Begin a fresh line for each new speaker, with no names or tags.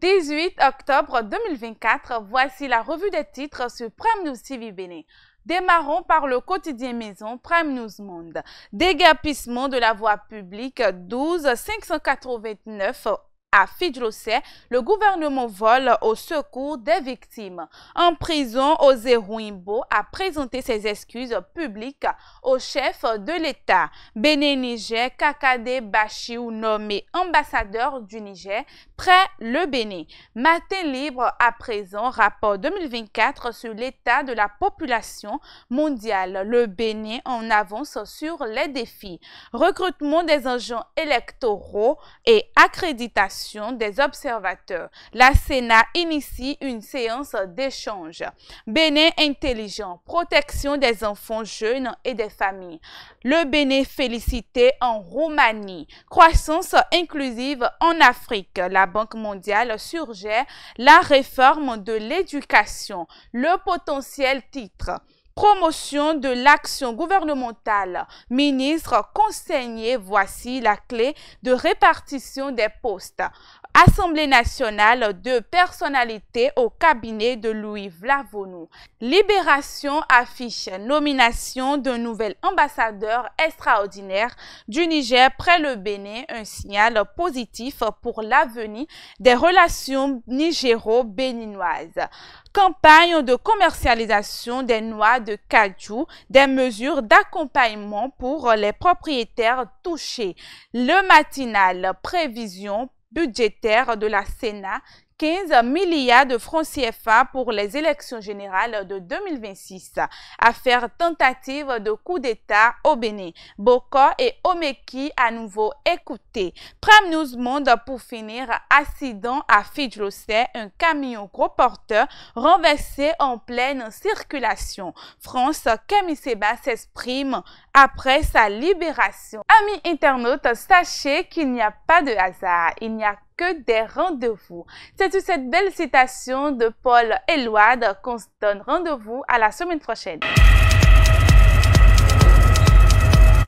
18 octobre 2024, voici la revue des titres sur Prime News TV Bénin. Démarrons par le quotidien maison Prime News Monde. Dégapissement de la voie publique 12 589 à Fidjlossé, le gouvernement vole au secours des victimes. En prison, Ozeruimbo a présenté ses excuses publiques au chef de l'État. Béné Niger Kakade Bachiou, nommé ambassadeur du Niger, près le Bénin. Matin libre à présent, rapport 2024 sur l'état de la population mondiale. Le Bénin en avance sur les défis. Recrutement des agents électoraux et accréditation des observateurs. La Sénat initie une séance d'échange. Bénin intelligent, protection des enfants jeunes et des familles. Le Béné félicité en Roumanie. Croissance inclusive en Afrique. La Banque mondiale surgère la réforme de l'éducation. Le potentiel titre promotion de l'action gouvernementale. Ministre conseiller, voici la clé de répartition des postes. Assemblée nationale de personnalité au cabinet de Louis Vlavonou. Libération affiche nomination d'un nouvel ambassadeur extraordinaire du Niger près le Bénin, un signal positif pour l'avenir des relations nigéro-béninoises campagne de commercialisation des noix de cajou, des mesures d'accompagnement pour les propriétaires touchés. Le matinal prévision budgétaire de la Sénat 15 milliards de francs CFA pour les élections générales de 2026. Affaire tentative de coup d'État au Bénin. Boko et Omeki à nouveau écoutés. Prime News Monde pour finir, accident à Fidjlosset, un camion gros porteur renversé en pleine circulation. France, Camille s'exprime après sa libération. Amis internautes, sachez qu'il n'y a pas de hasard, il n'y a des rendez-vous. C'est toute cette belle citation de Paul Elouard qu'on se donne rendez-vous à la semaine prochaine.